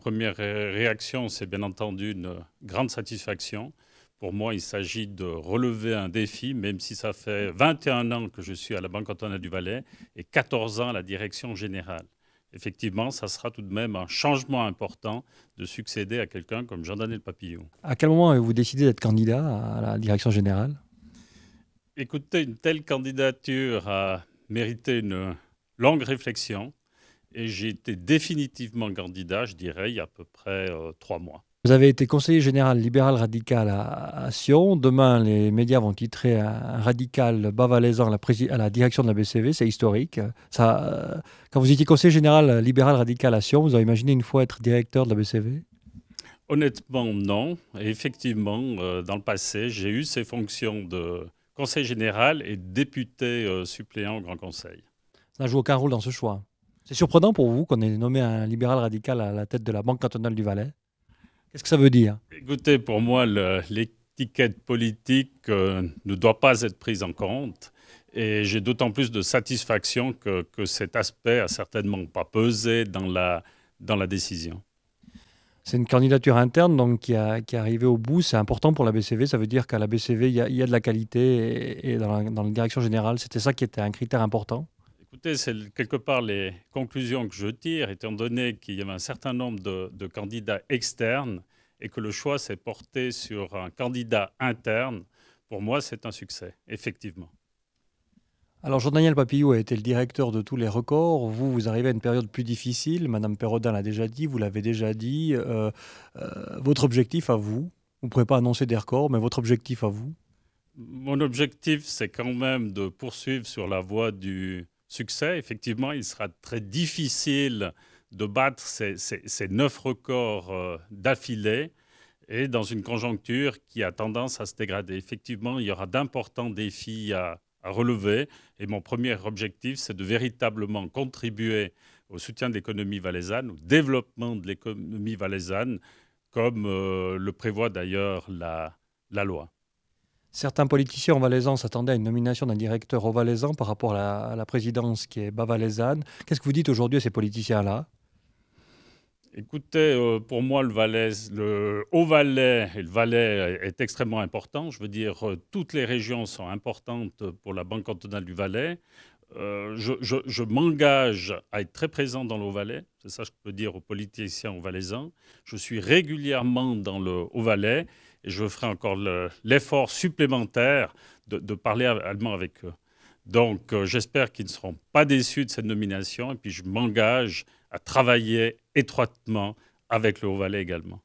première réaction, c'est bien entendu une grande satisfaction. Pour moi, il s'agit de relever un défi, même si ça fait 21 ans que je suis à la Banque cantonale du Valais et 14 ans à la direction générale. Effectivement, ça sera tout de même un changement important de succéder à quelqu'un comme Jean-Daniel Papillon. À quel moment avez-vous décidé d'être candidat à la direction générale Écoutez, une telle candidature a mérité une longue réflexion et j'ai été définitivement candidat, je dirais, il y a à peu près euh, trois mois. Vous avez été conseiller général libéral radical à, Sion. Demain, les médias vont titrer un, radical bavalaisant à la, à la, direction de la BCV. C'est historique. Ça, euh, quand vous étiez conseiller général libéral radical à Sion, vous avez imaginé une fois être directeur de la BCV Honnêtement, non. Et effectivement, euh, dans le passé, j'ai eu ces fonctions de conseiller général et député suppléant au Grand Conseil. Ça joue aucun rôle dans ce choix c'est surprenant pour vous qu'on ait nommé un libéral radical à la tête de la Banque cantonale du Valais. Qu'est-ce que ça veut dire Écoutez, pour moi, l'étiquette politique euh, ne doit pas être prise en compte. Et j'ai d'autant plus de satisfaction que, que cet aspect n'a certainement pas pesé dans la, dans la décision. C'est une candidature interne donc, qui, est arrivée au bout. C'est important pour la BCV. Ça veut dire qu'à la BCV, il y, a, de la qualité et, dans la direction générale. C'était ça qui était un critère important. Écoutez, c'est quelque part les conclusions que je tire, étant donné qu'il y avait un certain nombre de, candidats externes et que le choix s'est porté sur un candidat interne. Pour moi, c'est un succès, effectivement. Alors Jean-Daniel Papillou a été le directeur de tous les records. Vous, vous arrivez à une période plus difficile. Madame Perrodin l'a déjà dit, vous l'avez déjà dit. Euh, euh, votre objectif à vous, vous ne pourrez pas annoncer des records, mais votre objectif à vous Mon objectif, c'est quand même de poursuivre sur la voie du, succès, effectivement, il sera très difficile de battre ces, neuf records euh, d'affilée et dans une conjoncture qui a tendance à se dégrader. Effectivement, il y aura d'importants défis à, relever et mon premier objectif, c'est de véritablement contribuer au soutien de l'économie valaisanne, au développement de l'économie valaisanne, comme euh, le prévoit d'ailleurs la loi. Certains politiciens valaisan s'attendaient à une nomination d'un directeur au valaisan par rapport à la, présidence qui est bavalaisane. Qu'est-ce que vous dites aujourd'hui à ces politiciens-là Écoutez, euh, pour moi, le Valais, le Haut-Valais et le Valais est extrêmement important. Je veux dire, euh, toutes les régions sont importantes pour la Banque cantonale du Valais. Euh, je, m'engage à être très présent dans le Haut-Valais. C'est ça que je peux dire aux politiciens au Valaisan. Je suis régulièrement dans le Haut-Valais. Et je ferai encore l'effort supplémentaire de, parler allemand avec eux. Donc euh, j'espère qu'ils ne seront pas déçus de cette nomination. Et puis je m'engage à travailler étroitement avec le Haut-Valais également.